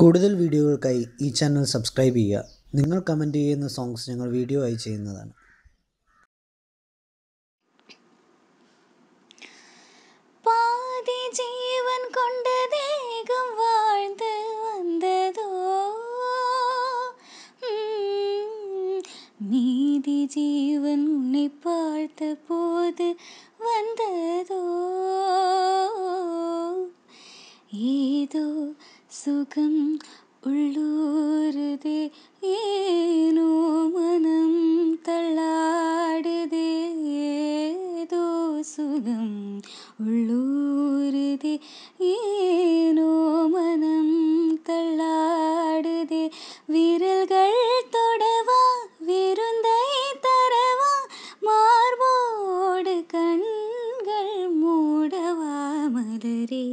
കൂടുതൽ വീഡിയോകൾക്കായി ഈ ചാനൽ സബ്സ്ക്രൈബ് ചെയ്യുക നിങ്ങൾ കമൻറ്റ് ചെയ്യുന്ന സോങ്സ് ഞങ്ങൾ വീഡിയോ ആയി ചെയ്യുന്നതാണ് ജീവൻ மீதி ஜீவன் உன்னை பார்த்த போது வந்ததோ ஏதோ சுகம் உள்ளூருதே ஏனோ மனம் தள்ளாடுதே ஏதோ சுகம் உள்ளூருதே ஏனோ மனம் தள்ளாடுதே விரல்கள் தொடவா விருந்தை தரவா மார்போடு கண்கள் மூடவா மலரே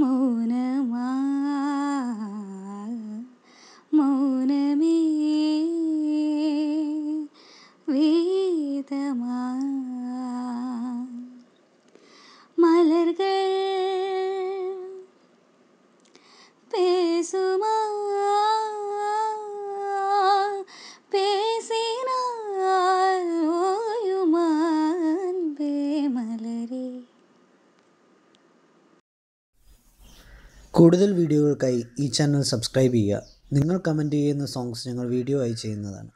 മൗനമാ മൗനമേ വേദമാ കൂടുതൽ വീഡിയോകൾക്കായി ഈ ചാനൽ സബ്സ്ക്രൈബ് ചെയ്യുക നിങ്ങൾ കമൻറ്റ് ചെയ്യുന്ന സോങ്സ് ഞങ്ങൾ വീഡിയോ ആയി ചെയ്യുന്നതാണ്